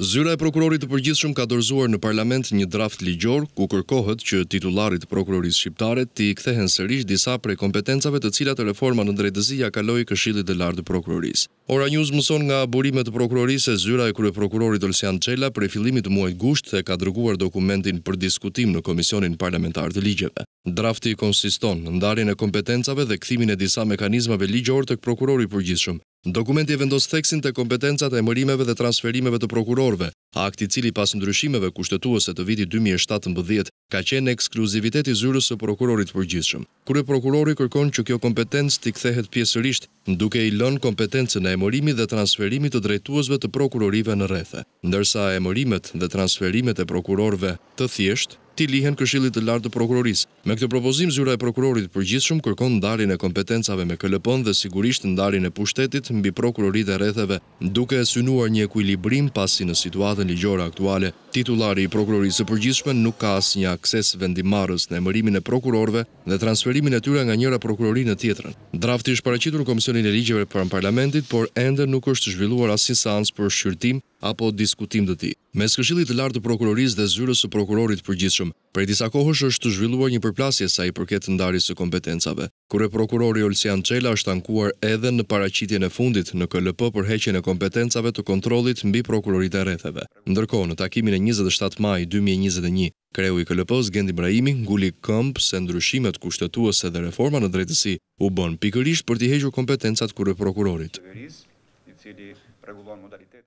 Zyra e prokurorit të përgjithshëm ka dorëzuar në parlament një draft ligjor ku kërkohet që titullarit të prokurorisë shqiptare t'i kthehen sërish disa prej kompetencave të cilat reforma në drejtësi ja kaloi Këshillit të Lartë të Prokurorisë. Ora News mëson nga burimet e prokurorisë se zyra e kryeprokurorit Olsian Çela për fillimin e muajit gusht e ka dërguar dokumentin për diskutim në Komisionin Parlamentar të Ligjeve. Drafti konsiston në ndarjen e kompetencave dhe kthimin e disa mekanizmave ligjor tek prokurori i përgjithshëm. Dokumenti vendos theksin të kompetencat e mërimeve dhe transferimeve të prokurorve, akti cili pas ndryshimeve kushtetuese të vitit 2017 ka qenë ekskluzivitet i zyrës së prokurorit përgjithshëm. Kur e prokurori kërkon që kjo kompetencë t'i kthehet pjesërisht, duke i lën kompetencën e emërimit dhe transferimit të drejtuesve të prokurorive në rrethe, ndërsa emërimet dhe transferimet e prokurorve të thjesht ti lihen këshillit të lartë të prokurorisë. Me këtë propozim, zyra e prokurorit përgjithshëm kërkon ndarjen e kompetencave me KLP-n dhe sigurisht ndarjen e pushtetit mbi prokuroritë e retheve duke e synuar një ekuilibrim pasi në situatën ligjore aktuale, titullari i prokurorisë së përgjithshme nuk ka asnjë akses vendimarës në emërimin e prokurorëve dhe transferimin e tyre nga njëra prokurori në tjetrën. Drafti është paraqitur Komisionin e Ligjeve në Parlamentit, por ende nuk është zhvilluar asnjë seancë për shqyrtim apo diskutim të tij së këshillit të lartë të prokurorisë dhe zyrës së prokurorit përgjithshëm, prej disa kohësh është zhvilluar një përplasje sa i përket ndarjes së kompetencave, kur prokurori Olsian Qela është ankuar edhe në paraqitjen e fundit në KLP për heqjen e kompetencave të kontrollit mbi prokurorit e retheve. Ndërkohë, në takimin e 27 maj 2021, kreu i KLP-s Gend Ibrahimi nguli këmb se ndryshimet kushtetuese dhe reforma në drejtësi u bën pikërisht për të hequr kompetencat kryeprokurorit.